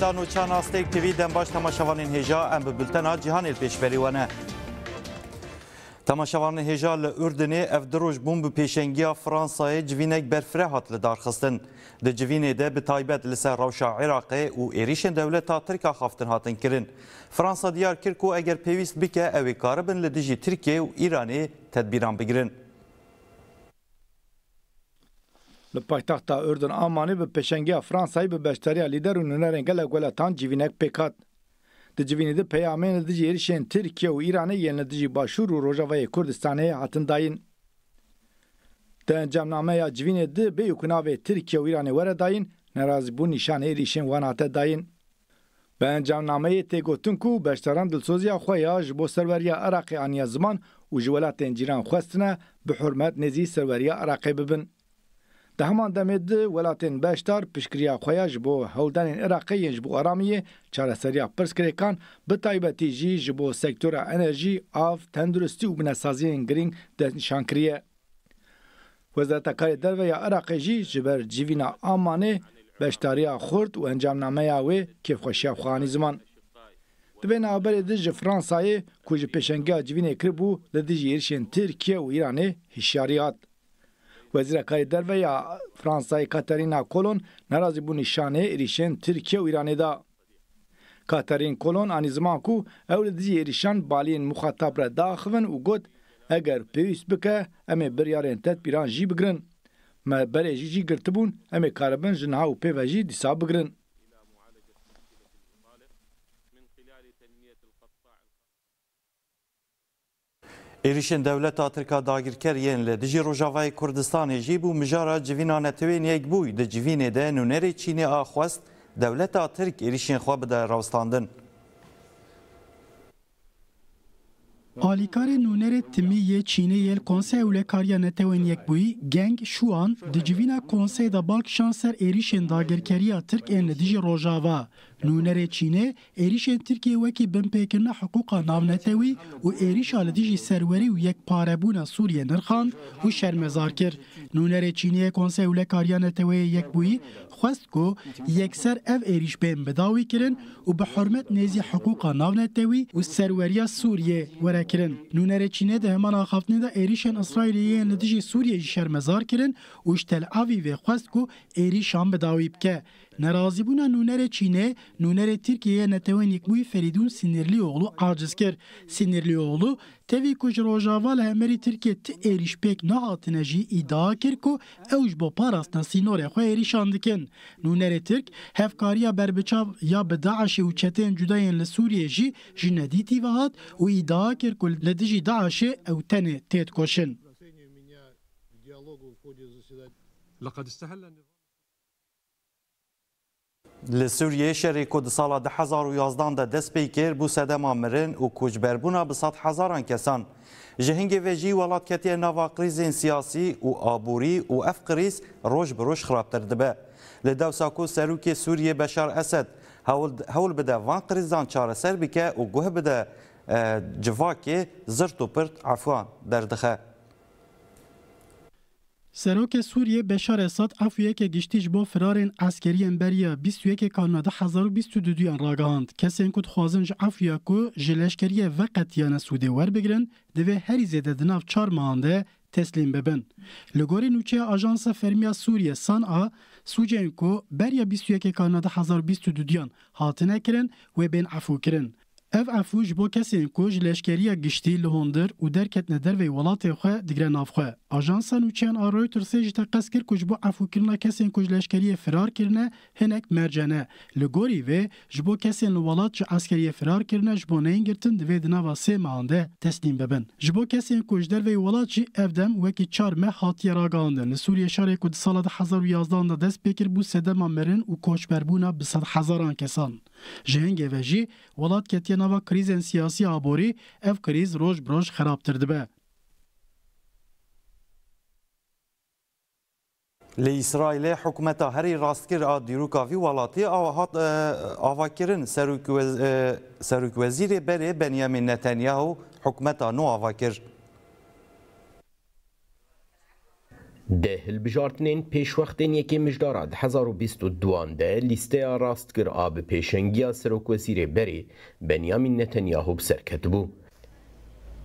دان و چان آستیک تیوی دن باش تماشاوانین هیجا ام به بلتنا جهان الپیشبری وانه تماشاوانین هیجا لأردنی اف دروش بوم به پیشنگی فرانسای جوینک برفره هات لدارخستن ده جوینه ده به تایبت لسر روشا عراقی و ایریشن دولتا ترکا خافتن هاتن کرن فرانسا دیار کرکو اگر پیویست بکه اوی کاربن لدیجی ترکیه و ایرانی تدبیران بگیرن Li paytaxta Urdun Amanê bi peşengeya Fransayê bi beşdariya lîderû nûnerên gelek welatan civînek pêkat. Di civînê de peyamên di êrişên Tirkiye û Îranê yên li dijî Başûr û Rojavayê Kurdistanê hatin dayîn. Di encamnameya civînê de bê ku navê Tirkiye û Îranê were dayîn, nerazîbûn nîşan êrişên wan hate dayîn. Bi encamnameyê tê gotin ku beşdaran dilsoziya xwe ya ji bo serweriya Iraqê aniya ziman û ji welatên cîran xwestine bi hurmet nêzî serweriya Iraqê bibin. د همان دمه د ولاتین بشتار پشکریا خویاج بو هولدان عراقی یج بو ارامیه چاره سریا پرسکریکان به تایبتی جی جبو سکتور انرژی آف تندرستی و بنسازی گرینگ د شانکریه وزارت کار دروی عراقی جی جبر جیوینا امانه بشتاریا خورد و انجام نامه یاوی که خوشی افغانی زمان د بین خبرې د ژ فرانسای کوج پېشنګا جوینې کړبو د دې یرشن ترکیه او ایرانې هشیاریات Vezir Kayder veya Fransa'yı Katerina Kolon narazı bu nişane erişen Türkiye ve İran'ı da. Katerin Kolon anizman ku ev dizi erişen baliyên muhatab re daxivin û got eger pêwîst bike em ê biryarên tedbîran jî bigirin. Me berê jî jî girtibûn em ê karibin ji niha û pêve jî dîsa bigirin. ایریشن دولت آترکا داگیرکر یین لی دجی روژاوای کردستان جی بو مجارا جوینا نتوین یک بوی د جوینه ده نونر چینی آخواست دولت آترک ایریشن خواب ده راستاندن. Alikarê nûnerê timîyê Çînê yê Konsey Ewlekariya Netewên Yekbûyî geng şu an di civîna Konsey da Balkşan ser êrişên dagirkeriya Tirk ên li dijî Rojava نونرê Çînê êrişên Tirkiye wekî binpêkirina hiqûqa navnetewî û êrişa li dijî serwerî û yekparebûna Sûriye nirxand û şermezar kir. Nûnerê Çîniyê Konsey Ewlekariya Neteweyê Yekbûyî xwest ku yekser ev êrişbên bidawî kirin û bi hormet nêzî hiqûqa navnetewî û serweriya Sûriye were kirin. Nûnerê Çînê de heman axaftinê de êrişên İsraîliyên li dijî Sûriye jî şermezar kirin û ji Tel Avîvê xwest ku êrîşan bidawî bike. Nerazî bûna nûnerê Çînê, nûnerê Tirkiyeyê netewên yekbûyî Feridûn Sinirlioğlu aciz kir. Sinirlioğlu tevî ku ji rojava li hemerî Tirkiye ti êrîşpêk nehatine jî îdia kir ku ew ji bo parastina sînorê xwe êrîşan dikin. Nûnerê Tirk hevkariya berbiçav ya bi Daişê û çeteyên cudayên li Sûriyê jî ji nedîtî ve hat û îdia kir ku li dijî Daişê ew tenê لقد استهل Li Sûriyê şerê ku di sala 2011 de dest pê kir bû sedema mirin û koçberbûna bi sed hezaran kesan. Ji hingê ve jî welat ketiye nava qrizên siyasî û aborî û ev qiriz roj bi roj xirabtir dibe. Li dewsa ku serokê Sûriyê Beşar Esed hewl bide van qrizdan çareser bike û guh bide e, civakê zirt û pirt efwan derdixe. سروک سوریه بشار اسد افویه که گشتیش با فرارین عسکری امبریا 21 کانادا 1022 ان راگاند کسین کد خوازن ج افویه کو جلشکری وقتیان سودی ور بگیرن دوی هری زیده دناف چار مانده تسلیم ببن. لگوری نوچه آژانس فرمیا سوریه سان آ سوجین کو بریا 21 کانادا 1022 هاتنه کرن و بین عفو کرن. Ev ji bo kesên ku ji leşkeriya giştî li Hondir û derketine dervê welatê xwe digre navxwe. Ajansa Nûçeyan a Reutersê ji te qes kir ku ji bo efûkirina kesên ku ji leşkeriyê firar kirine hinek mercene. Li gorî vê ji bo kesên li welat ji askeriyê firar kirine ji bo neyingirtin divê di nava sê mehan de teslîm bibin. Ji bo kesên ku ji dervê welat jî ev dem wekî çar me hatiye ragihandin. Li Sûriye şarê ku di sala 2011 da dest pêkir bû sedema merin û koçberbûna bi sed hezaran kesan. Ji hingevê ولاد کتیه nava کریز siyasî a borî ev krîz roj bi roj xerabtir dibe. لی اسرائیل حکومت هری راستگیر آ أو ولاتی آهات اه، آواکرین سرکوز اه، سرکوزیر بره بنیامین نتانیاهو حکومت نو آواکر د هلبژارتنین پێشوەختێن یەکێ مژدارا 1922 دە لیستەیە ڕاستگر ئا بە پێشەنگیە سەرۆکوەسیرێ بەرێ بەنیامین نەتەنیاهوب سەرکەتبوو.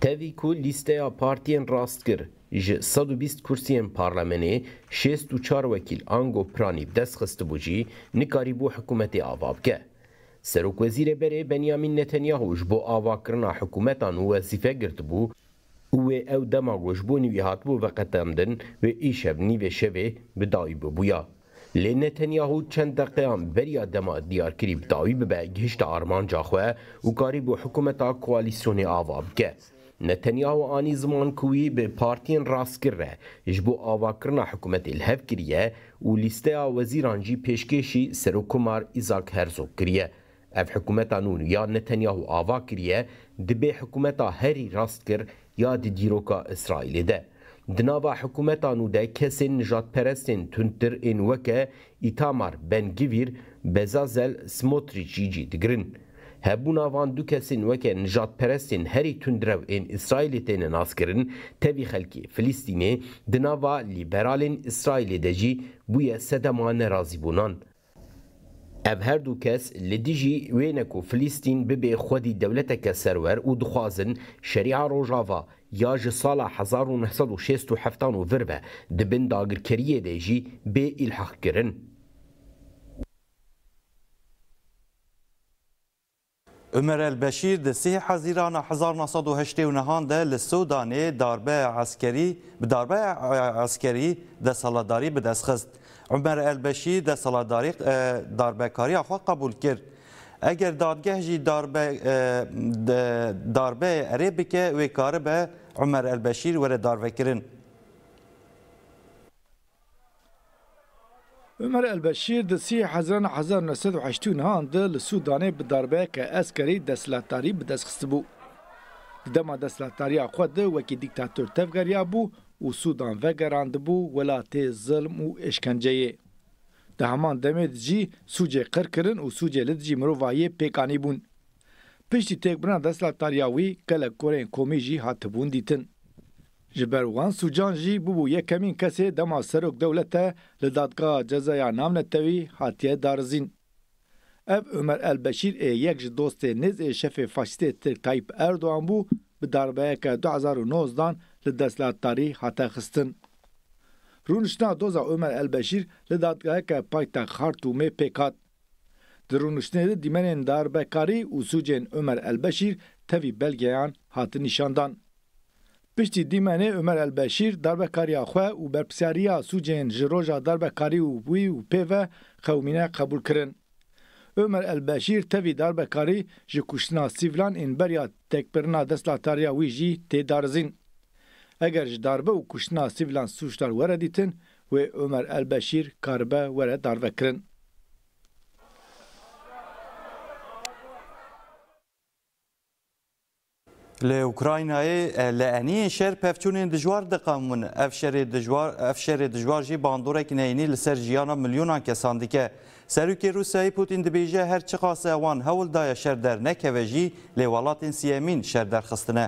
تەوی و لیستەیە پارتیان ڕاستگر ji 120 kursiyên parlamenê şêst û çar wekîl ango piranî destxistibû jî nikarî bo hikûmetê ava bike. Serokwezîrê berê Benyamin Netanyahu ji bo avakirina hikûmetan û wezîfe girtibû wê ew dema goşbûnê wî hatbû veqetemdin wê îşev nîvê şevê bidawî bûbûya. Lê Netanyahu çend deqeyan beriya dema diyarkirî bidawî bibe gihişta armanca xwe û karî bû hikumeta koalîsyonê ava bike. Netanyahu anî ziman ku wî bi partiyên rastkir re ji bo avakirina hikûmetê hev kiriye û lîsteya wezîran jî pêşkêşî Serokkumar Îzak Herzog kiriye. Ev hikûmeta nû ya Netanyahu ava kiriye dibê hikûmeta herî rastkir یا د دیروکا اسرائیل ده د ناوا حکومتانو ده کسین نجات پرستین تندتر این وکه ایتامار بنگیویر بزازل سموتریچی جی دگرن هبونا وان دو کسین وکه نجات پرستین هری تندرو این اسرائیل تین ناس کرن تبی خلکی فلسطینی دناوا لیبرالین اسرائیل دجی بوی سدمان رازی بونان ئەب هەردوو کەس لە دژی وێنەک و فلیستین ببێ خودی دەولەتەکە سەرەر و دخوازن شەریع ڕۆژاوا یا ji ساڵا 1960 و ڤربە دبن داگرکەریە دێژی بێ ئیلحەقکردن. Ömer el-Beşir di 3 Haziran 1989 de li Sudanê darbe askerî bi darbe askerî de saladarî bidestxist. عمر البشی د سلاداری داربکاری خو قبول کرد اگر دادگه جی داربه داربه عربی که وی کار به عمر البشیر وره داربه کرن عمر البشیر د سی حزن حزن نسد و حشتون هان ده لسودانه به داربه که اسکری دسلاتاری به دست خسته بو دما دسلاتاری خود وکی دیکتاتور تفگریا بو û Sudan vegerandibû welatê zilm û eşkenceyê. Di heman demê di jî sûcê qir kirin û sûcê li dijî mirovayê pêkanî bûn. Piştî têkbirina deslatariya wî gelek korên komî jî hatibûn dîtin. Ji ber wan sûcan jî bûbû yekemîn kesê dema serok dewlete li dadgeha cezaya Namnetewî hatiye darizîn. Ev Ömer Elbeşîr ê e yek ji dostê nêz ê e şefê faşistê Tirk Tayyip Erdoğan bû bi darbeyeke 2009 dan li deslatdarî hate xistin. Rûniştina doza Ömer Elbeşîr li dadgeheke payta Xartumê pêkat. Di rûniştinê de dîmenên darbekarî û sûcên Ömer Elbeşîr tevî belgeyan hatin nîşandan. Piştî dîmenê Ömer Elbeşîr darbekariya xwe û berpisyariya sûcên ji roja darbekarî û wî û pê ve xewmîne qebûl kirin. Ömer Elbeşîr tevî darbekarî ji kuştina Sivlan ên berya tekbirina destlatariya wî jî tê darizîn. Eger ji darbe û kuştina sivlan Sûşdar were dîtin wê Ömer Elbeşîr karbe were darvekirin. لی اوکراینا له انی شهر پفچونین دجوار دقامون افشر دجوار افشر دجوار جی باندورک نینی لسر جیانا میلیونان کسان دیگه سروکی روسیای پوتین دبیجه هر چقاسه وان هول دای شهر در نکوجی لی ولاتین سیمین شهر در خستنه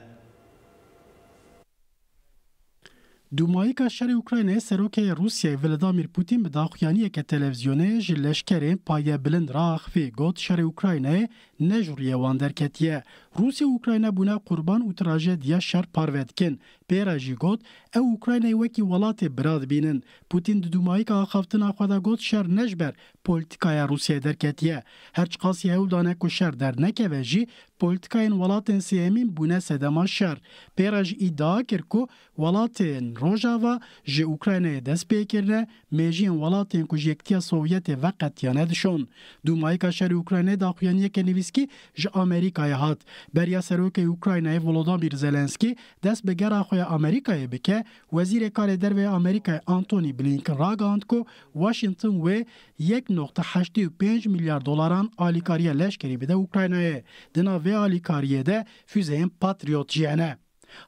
دومایی کا شر اوکراین سروک روسیه ولادیمیر پوتین به داخویانی که تلویزیون جلشکر پایه بلند راخ فی گوت شر اوکراین نجوریه واندرکتیه روسیه اوکراین بونه قربان اوتراژه دیا شر پارویدکن پێرە ژی گوت ئەو وکراینای وەکی وڵاتێ براد بینن پوتین دودوماییکە خەفتنا خۆدا گوت شەر نەشبەر پۆلتیکایە رووسیا دەرکەتیە هەرچ قاسی هەولدانە و شەر دەرنەکەوێژی پۆلتیکایەن وڵاتێن سێمین بوونە سەدەما شەر پێرەژ ئیدا کرد و وڵاتێن ڕۆژاوا ژێ وکراینەیە دەست پێکردە مێژین وڵاتێن کو ژێکتیە سوڤەتێ وەقەتیانە دشۆن دوماییکە شەر وکراینە داخوێنیەکە نوویسکی ji ئەمریکای هات بەریا سەرۆکی وکراینای ڤڵۆدا بیر زەلەنسکی دەست بە گەرا خۆ Daxuya Amerîkayê bike, Wezîrê Karê Derve Amerîkayê Antony Blinken ragand ko Washington wê 1.85 milyar dolaran alîkariya leşkerî bide Ukraynayê. Di nav vê de füzeyên Patriot jiyene.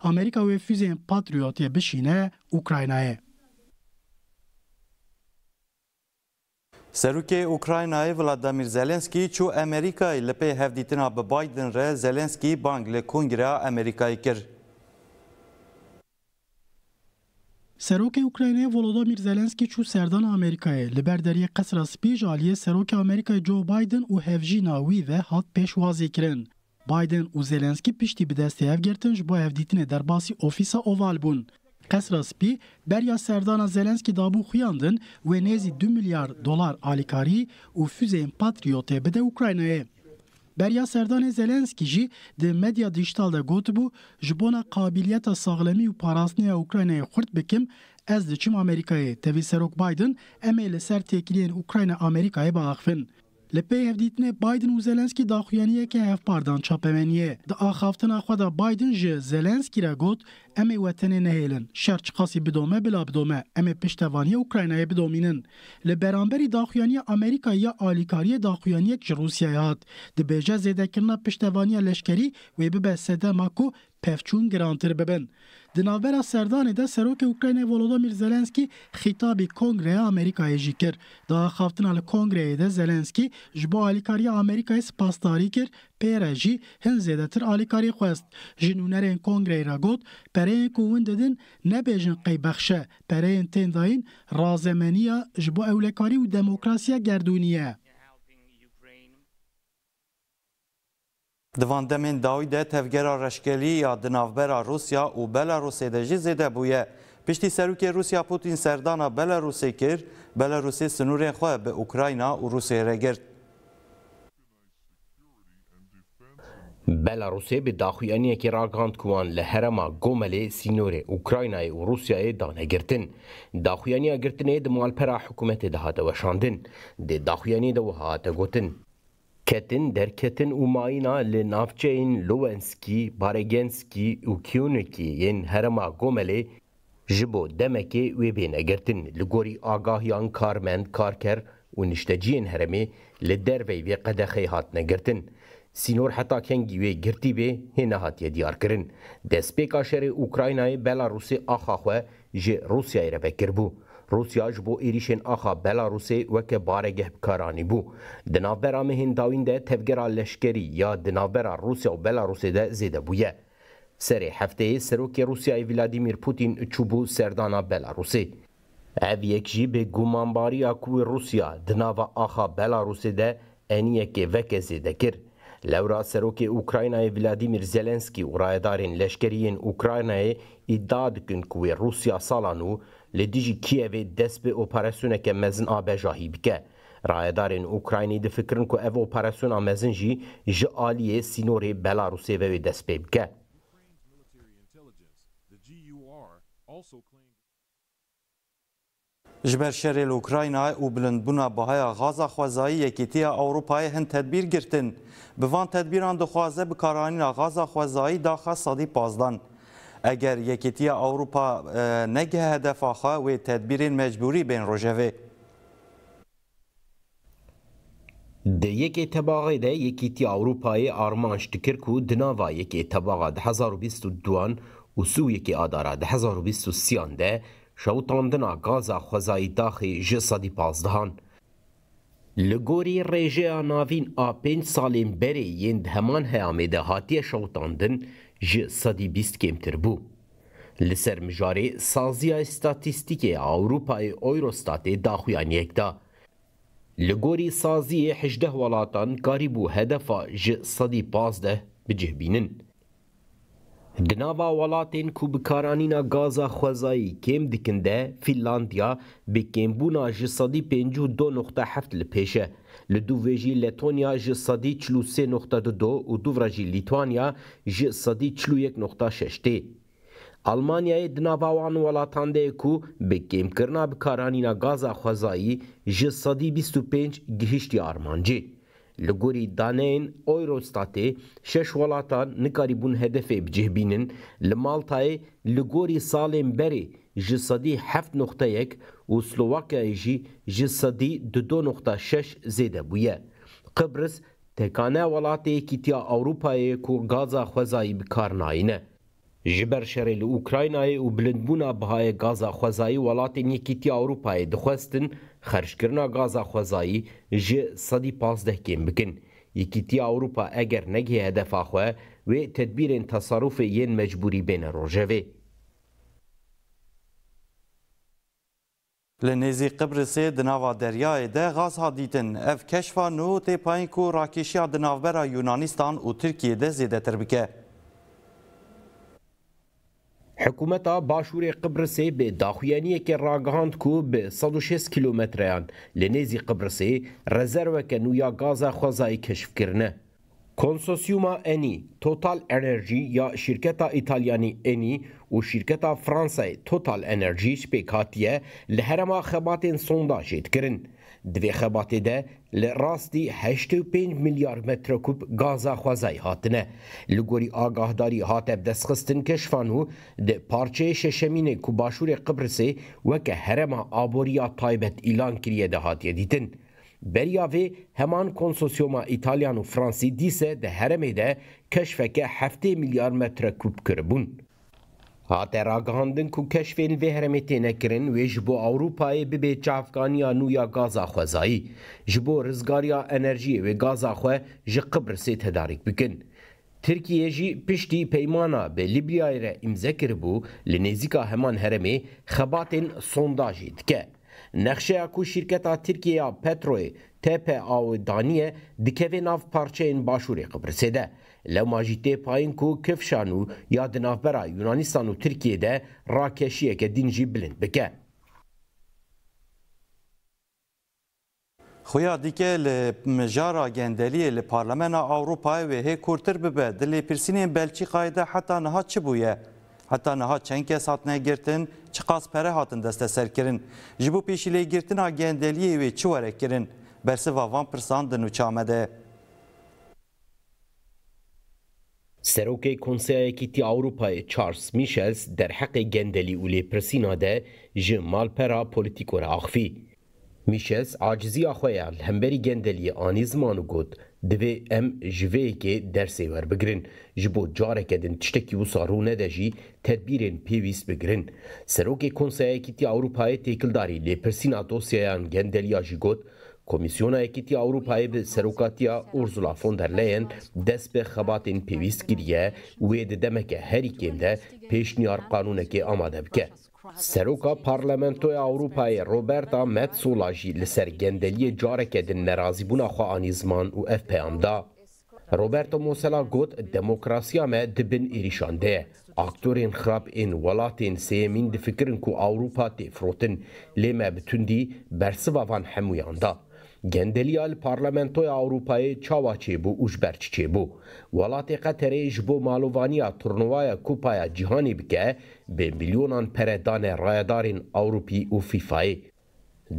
Amerika ve füzeyên Patriotê bişîne Ukraynayê. Serokê Ukraynayê Vladimir Zelenskî çû Amerika ile pê hevdîtina bi Biden re Zelenskî bang li Kongreya Amerîkayê kir. Serokê Ukraynayê Volodymyr Zelenskî çû serdana Amerîkayê. Li ber deriyê qesra spîj aliyê Serokê Amerîkayê Joe Biden û hevjîna wî ve hat pêşwazê kirin. Biden û Zelenskî piştî bi destê hev girtin ji bo hevdîtinê derbasî ofîsa oval bûn. Qesra spî berya serdana Zelenskî dabû xuyandin wê nêzî 2 milyar dolar alîkarî û füzeyên Patriotê bide Ukraynayê. Berya Serdanê Zelenski jî di medya dijîtal de got bû ji bona qabiliyeta saxlemî û parastinê Ukraynayê xurt bikim ez diçim Amerîkayê. Tevî Serok Biden em ê li ser têkiliyên Ukrayna Amerîkayê biaxivin. Лепе евдитне Байден biden Зеленский да хуяниye hevpardan çapemeniye. Di axaftina xwe da Biden ji Zelenski re got em ê wetenê nehêlin. Şer çiqasî bidome bila bidome em ê piştevaniye Ukraynayê bidomînin. Li beramberî daxuyaniya Amerîka ya alîkariye daxuyaniyek ji Rusyayê hat. Dibêje zêdekirina piştevaniya leşkerî wê bibe sedema ku pevçûn girantir bibin. Di navbera serdanê de serokê Ukraynayê Volodymyr Zelenskî xîtabî Kongreyê Amerîkayê jî kir. Daha xaftina li Kongreyê de Zelenskî ji bo alîkariya Amerîkayê spasdarî kir, pêre jî hin zêdetir alîkariyê xwest. Ji nûnerên Kongreyê re got, pereyên ku win didin nebêjin qeybexşe, pereyên tên dayîn razemeniya ji bo ewlekarî û demokrasiya gerdûnî ye. دوان دمین داوی ده تفگرا رشکلی یا دنافبرا روسیا و بلاروسی ده جی زیده بویه پشتی سروک روسیا پوتین سردانا بلاروسی کر بلاروسی سنور خواه به اوکراینا و روسیه را گرد بلاروسیە بە داخویانیەکی ڕاگاند کووان لە هەرەما گۆمەلێ سینۆرێ ئوکراینای و رووسایە دانەگرتن داخویانیە گرتنێ دمالپەرا حکوومەتێ دەهاتەوە شاندن دێ داخویانی دەوە هاتە گوتن Ketin derketin umayna li navçeyên Luwenskî, Baregenskî û Kyunekî yên herema Gomelê ji bo demekê wê bêne girtin li gorî agahiyan karmend karker û nişteciyên heremê li dervey vê qedexê hatine girtin. Sînor heta kengî wê girtîbê hêne hatiye diyarkirin. Destpêka şerê Ukraynayê Belarusê axaxwe ji Rusyayê re vekir bû. روسیاج بو ایریشن آخا بلاروسی وک بارگه کارانی بو دنابرا مهنداوین ده تفگرا لشکری یا دنابرا روسیا و بلاروسی ده زیده بویه سری هفته سروک روسیای ولادیمیر پوتین چوبو سردانا بلاروسی اف یک جی به گومانباری اکوی روسیا دناوا آخا بلاروسی ده انیه که وک زیده کرد لورا سروکی اوکراینای ولادیمیر زلنسکی و رایدارین لشکریین اوکراینای ادعا دکن که روسیا سالانو لدیجی کیوی دست به اپراسیونک مزن آبجاهی بکه. رایدارین اوکراینی د فکرن کو اف اپراسیون امزن جی ژ الیه سینوري بلاروسي و دسپیبکه جبر شر اوکراینا او بلندبونا بهای غازا خوازایی یکیتیا اوروپای هند تدبیر گرتن به وان تدبیران دخوازه به کارانینا غازا خوازایی داخل صدی پازدان اگر یکیتیا اوروپا نگه هدف آخا و تدبیرین مجبوری بین روژوه د یکې تباغې د یکیتی اوروپای آرمان شتکر کو د ناوا یکې تباغه د 2022 او سو یکې آداره د 2023 ده şewtandina gaza xwezayî daxê ji sedî pazdahan. Li gorî rêjeya navîn a pênc salên berê yên di heman heyamê de hatiye şewtandin ji sedî bîst kêmtir bû. Li ser mijarê saziya statîstîkê Ewropayê Eurostatê daxuyan yekda. Li gorî saziyê hijdeh welatan karî bû hedefa ji sedî pazdeh bicihbînin. Di nava welatên ku bi karanîna gaza xwezayî kêm dikin de Fînlandiya bi kêmbûna ji sedî pêncû du noxta heft li pêş e. Li dûvê jî Letonya ji sedî çilû sê noxta du du û dûvra jî Lîtwanya ji sedî çilû yek noxta şeş tê. Almanyayê di nava wan welatan de ku bi kêmkirina bi karanîna gaza xwezayî ji sedî bîst û pênc gihiştiye armancî. لګوري دانین اویروستاتې شش ولاتان نکاریبون هدفې بجه بینن لمالتای لګوري سالم بری جسدی 7.1 و سلوواکیا جی جسدی 2.6 زیده بویه قبرس تکانه ولاتې کیتیا اوروپای کو غازا خوځای بکار ناینه جبر شرل اوکراینای او بلندبونه بهای غازا خوځای ولاتې نیکیتیا اوروپای د خوستن خرجکردنا گازا خوازایی جی صدی پازده کم بکن. یکیتی اوروپا اگر نگه هدف آخوه و تدبیر تصرف ین مجبوری بین روژوه. لنزی قبرسê di nava deryayê de gaz hadîtin. Ev keşfa nû tê payên ku rakêşiya di navbera Yunanistan û Tirkiyê de zêdetir bike. حکومتا باشور قبرسê bi daxuyaniyekê ragihand ku bi 16 kilometreyan li nêzî Qibrisê rezerveke nûya gaza xwezayî keşfkirine. کنسوسیوم انی توتال انرژی یا شرکت ایتالیانی انی و شرکت فرانسای توتال انرژی شپیکاتیه لهرما خبات سونداجید کرن دوی خبات ده لراستی 85 میلیارد مترکوب گازا خوازای هاتنه لگوری آگاه داری هاتب دستخستن کشفانو ده پارچه ششمین کو باشور قبرسی وکه هرما آبوریا تایبت ایلان کریه ده هاتیه دیتن Beryavê heman konsosyoma İtalyan û Fransî dîse di heremê de keşfeke heftê milyar metrekûp kiribûn. Hate ragihandin ku keşfên vê heremê têne kirin wê ji bo Ewropayê bibe çavkaniya nû ya gaza xwezayî, ji bo rizgariya enerjiyê wê gaza xwe ji Qibrisê tedarik bikin. Tirkiye jî piştî peymana bi Libyayê re imze kiribû li nêzîka heman heremê xebatên sondajê dike. نقشه کو شرکتا ترکیه پتروی تپ او دانیه دکوی ناف پارچه این باشور قبرسی ده لما جیتی پایین کو کفشانو یا دنافبرا یونانیستان و ترکیه ده راکشیه که دینجی بلند بکه خویا دیگه لجارا گندلی لپارلمان اوروپای و هی کورتر ببه دلی پرسینین بلچی قایده حتی نها چه بویه؟ Hatta naha çenkes hatine girtin, çıkas pere hatin deste serkirin. Jibu peşile girtin ha gendeliye evi çuvarek girin. Bersi vavan pırsandın uçamede. سروک کنسیای کیتی اوروپای چارلز میشلز در حق گندلی اولی پرسینا ده جمال پرا پولیتیکور آخفی میشلز عاجزی آخویل همبری گندلی آنی زمانو گود divê em ji vê yekê dersê werbigirin ji bo careke din tiştekî wisa rûne de jî tedbîrên pêwîst bigirin. Serokê Konseya Ekîtiya Ewropayê têkildarî lêpirsîna dosyayan gendeliya jî got, Komisyona Ekîtiya Ewropayê bi serokatiya Ursula von der Leyen dest bi xebatên pêwîst kiriye wê di demeke herî kêm de pêşniyar qanûnekê amade bike. سەرۆکە پارلەمەنتۆی ئەوروپای ڕۆبەرتا مەتسۆڵاژی لە سەرگەندەلیە جارێکە دن نەرازیبوونا خواانیزمان و ئەف پێیاندا. ڕۆبەرتۆ مۆسەلا گوت دەموکراسیامە دبن ئێریشاندەیە، ئاکتۆرێن خراپ ئێن وڵاتێن سێمین دفکردن و ئەوروپا تێفرۆتن لێمە بتوندی بەرسڤاوان هەمویاندا. گەندەلیال پارلەمەنتۆی ئاوروپایی چاواچێ بوو ئوژبەرچ چێ بوو وڵاتی قەتەرێژ بۆ مالوڤانیا تورنواە کوپایە جیهانی بکە بێ میلیۆنان پەرەدانە ڕایدارین ئەوروپی و فیفایی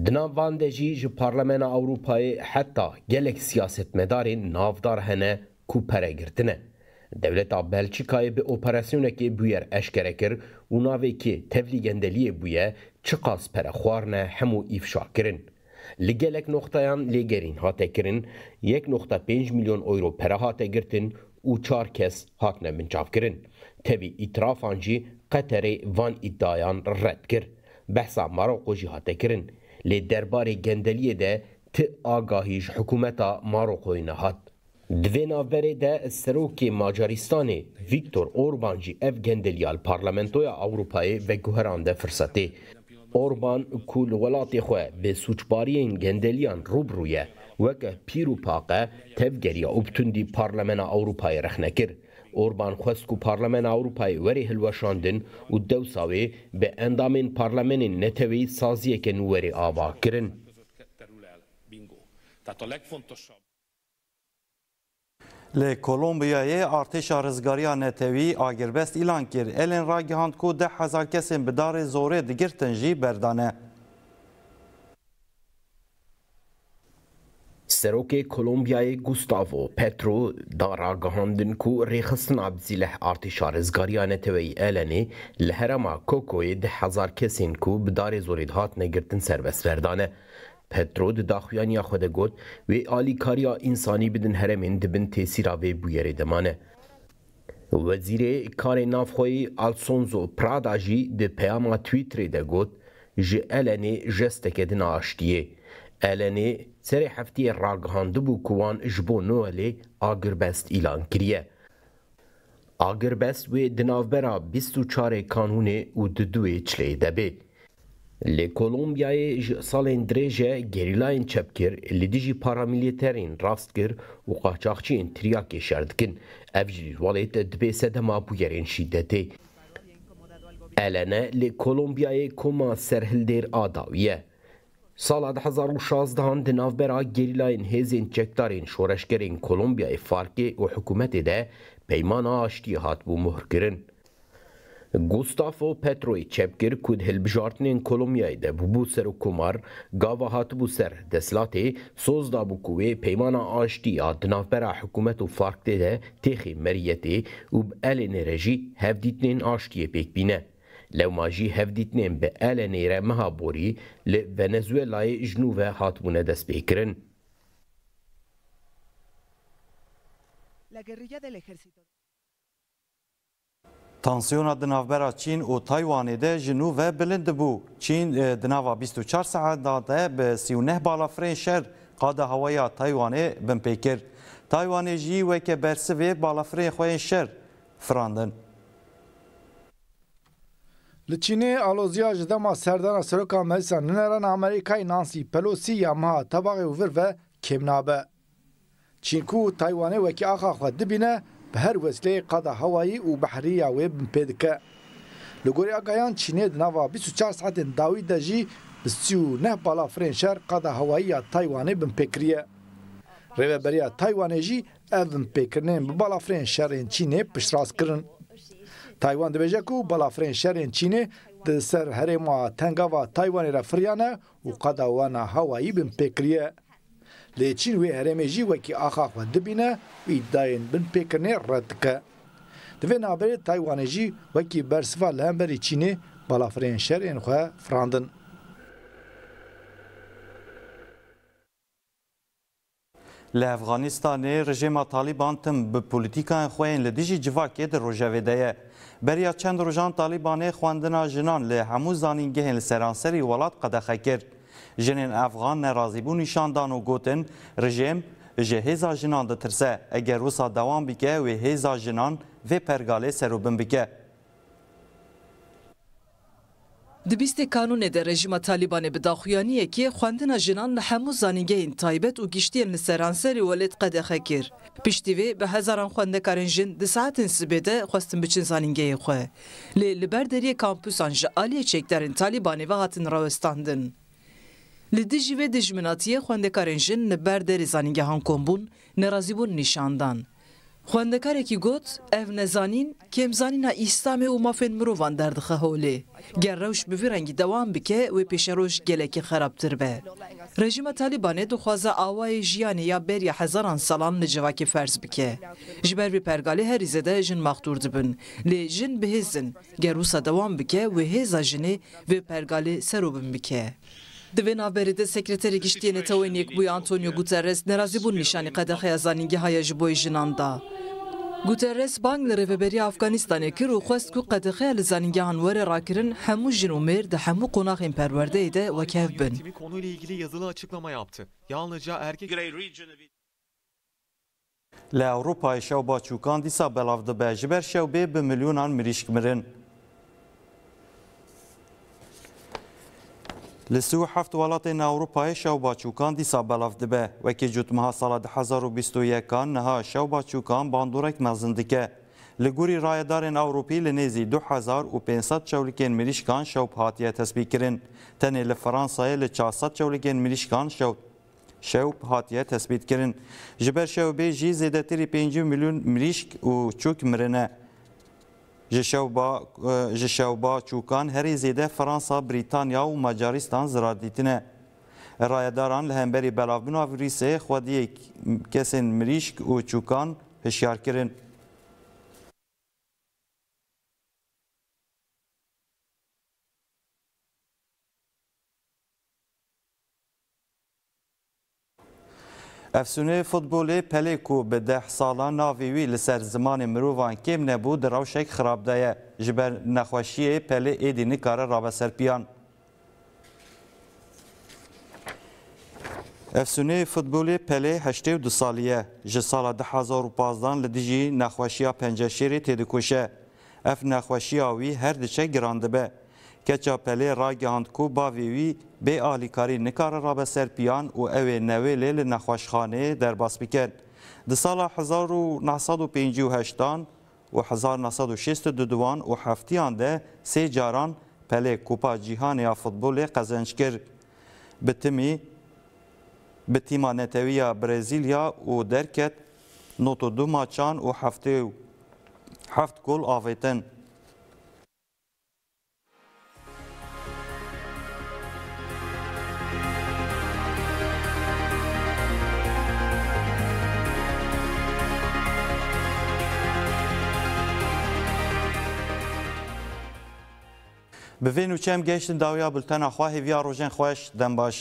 دناڤاندەژی ji Parlamena Ewropayê heta gelek siyasetmedarên navdar hene ku peregirtine. Devleta Belçikayê bi operasyonekê bûyer eşkere kir û navekê tevlî gendeliyê bûye çiqas pere xwarne hemû îfşa kirin. li gelek noktayan lê gerîn hate kirin 1.5 milyon euro pera hate girtin û çar kes hatine minçav kirin. Tevî îtirafan jî Qeterê van iddiayan red kir. Behsa Maroko jî hate kirin. Lê derbarê gendeliyê de ti agahî ji hikûmeta Marokoyê nehat. Divê navberê de serokê Macaristanê Viktor Orban jî ev gendeliya li parlamentoya Ewropayê veguherande firsetê. ئۆربان کول وڵاتی خو بێ سوچباریین گەندەلیان ڕوبڕوویە وەکە پیر و پاقە تەبگەریە و بتوندی پارلەمەنا ئەوروپای رەخنەکرد ئۆربان خوست و پارلەمەن ئەوروپای وەری هەلوەشاندن و دەوساوێ بە ئەندامین پارلەمەنین نەتەوەی سازیەکەن وەری ئاواکردن. لی کولومبیای ارتش رزگاریا نتوی آگربست ایلان کر الین را گهاند کو ده هزار کسین بدار زوره دگرتن جی بردانه سروک کولومبیای گوستاوو پترو دارا گهاندن کو ریخستن ابزیله ارتشا رزگاریانه توی الانی لهرما کوکوی ده هزار کسین کو بدار زورید هات نگرتن سربس وردانه پترو د داخویانیا خو د ګوت وی عالی کاریا انسانی بدن هرمین دبن تیسیرا وی بویری دمانه وزیر کار نافخوی آلسونزو پرادا جی د پیاما تویتری ده گوت جی الانی جستک دن آشتیه الانی سر هفتی راگهاندو بو کوان جبو نوالی آگربست ایلان کریه آگربست وی دنافبرا 24 کانونه و ددوی چلی دبه Li Kolombiyayê ji salên dirêj e gerîlayên çepkir li dijî paramilîterên rast kir û qaçaxçiyên tiryakê şer dikin. Ev ji walê te dibe sedema bûyerên şîdetê. Elene li Kolombiyayê koma serhildêr adawiye. Sala 2016 di navbera gerîlayên hêzên çekdarên şoreşgerên Kolombiyayê Farkê û hikûmetê de peymana aştiyê hatbû muhirkirin. گوستافو پتروی چپکر کود هلبجارتنین کولومیای ده بو سر و کمار گاوا هات بو سر دسلاتی سوز دا بو کوی پیمان آشتی آدناف برا حکومت و فارک ده تیخی مریتی و بال نرژی هفدیتنین آشتی پیک بینه لو ماجی هفدیتنین به ال نیره مها بوری لونزوئلای جنوب هات بونه دست پیکرن La guerrilla del ejército. Tansiyona dinavbera Çin û Taywanê de ji nû ve bilind bû. Çin e, di nava 24 saet da de bi 39 balafirên şer qada hewaya Taywanê bin pêkir. Taywanê jî weke bersivê balafirên xwe şer firandin. Li Çînê aloziya ji dema serdana Seroka Meclisa Nûneran Amerîkayê Nancy Pelosi ya meha tebaxê vir ve kêm nabe. Çîn ku Taywanê wekî axa xwe dibîne به هر وسیله قدا هوایی و بحری او پید که لګوري اګایان چینه د نوا 24 ساعت داوی د جی بسیو نه بالا فرنشر قدا هوایی تایوانې بن پکریه رهبریا تایوانې جی اذن پکرنن به بالا فرنشر چینه پشراس کرن تایوان دبیجه کو بالا فرنشر چینه د سر هرما تنګاوا تایوان را فریانه او قدا وانا هوایی بن پکریه لێ چین وێ هەرێمێژی وەکی ئاخافە دبینە ئیدداین بن پێکردێ ڕەتکە دەبێت نابێت تایوانێژی وەکی بەرسفا لە هەمبەری چینێ بەلافرێن شەرێن خوێ فراندن. لە ئەفغانستانê rejêma Talîban tim bi polîtîkan xweyên li dijî civakê di rojevêde ye. Beriya çend rojan Talîbanê xwendina jinan li hemû zanîngehên li seranserî welat qedexekir. جنین افغان نرازیبو نشان دان و گوتن رژیم جه هزا جنان ده ترسه اگر روسا دوام بکه و هزا جنان و پرگاله سروبن بکه د بیست کانون د رژیم طالبان به داخویانی کی خواندن جنان همو زانیگه این تایبت و گشتی نسرانسر ولید قد خکر پشتیوی به هزاران خوانده کارن جن د ساعت سبیده خواستن بچن زانیگه خو لی لبر دری کامپوسان جالی چکدرن طالبان و هاتن راوستاندن Li dijî ve dijminatiye xwendekarên jin li ber derê zanîngehan kombûn nerazîbûn nîşandan. Xwendekarekî got, ev nezanîn, kêmzanîna îslamê û mafên mirovan derdixe holê. Ger rewş bi vî rengî dewam bike wê pêşeroj gelekî xerabtir be. Rejîma Talibanê dixwaza awayê jiyanê ya beriya hezaran salan li civakê ferz bike. Ji ber vê pergalê herîzê de jin maxtûr dibin. Lê jin bihêzin, ger wisa dewam bike wê hêza jinê vê pergalê serobin bike. Двенавбериде секретари гиштиене тауенек буй Антонио Гутеррес нерази бун нишани кадахе азанинги хаяжи буй жинанда. Гутеррес банглери вебери Афганистане кир у хуест ку кадахе алзанинги анваре ракирин хэму жин умер де хэму конахин первердейде ve kevbin. Konuyla ilgili yazılı açıklama yaptı. Yalnızca erkek... Li Ewropayê şewba çûkan dîsa belavdibêje ber şewbê bi milyunan mirîşk mirin. لسو هفت ولاتین اروپای شو باچوکان دیسا بلاف دبه وکی جتمها سال 2021 نها شو باچوکان باندورک مزندکه لګوري رایدارن اوروپی لنیزی 2500 چولکین مریشکان شو هاتیه تسبیح کرن تنه له فرانسای له 400 چولکین مریشکان شو شو هاتیه تثبیت کرن جبر شو به جی زیدتری 5 میلیون مریشک او چوک مرنه ji şewba çûkan herî zêde Fransa, Brîtanya û Macaristan ziradîtine. Rayedaran li hemberî belavbûna vîrîsê xwediyê kesên mirîşk û çûkan hişyar kirin. افسونه فوتبولی پلی کو به ده سالان ناوی وی لسر زمان مروان کم نبو در روشک خراب دایه جبر نخوشی پلی ایدی نکاره رابه سرپیان. افسونه فوتبولی پلی هشته و دو سالیه جه سال ده هزار و پازدان لدیجی نخوشی پنجشیری تیدکوشه. اف نخوشی آوی هر دچه گرانده به. Keça pelê ragihand ku bavê wî bê alîkarî nikare rabe ser piyan û ew ê newê lê li nexweşxaneyê derbas bikin. Di sala 1958 û 1962 û heftiyan de sê caran pelê Kupa Cîhanê ya futbolê qezenc kir. Bi timî bi tîma neteviya Brezîlya û derket notu du maçan û heftê heft gol avêtin. Bivên û çem geyştin dawiya bültena xwahê viya rojên xweş dem baş.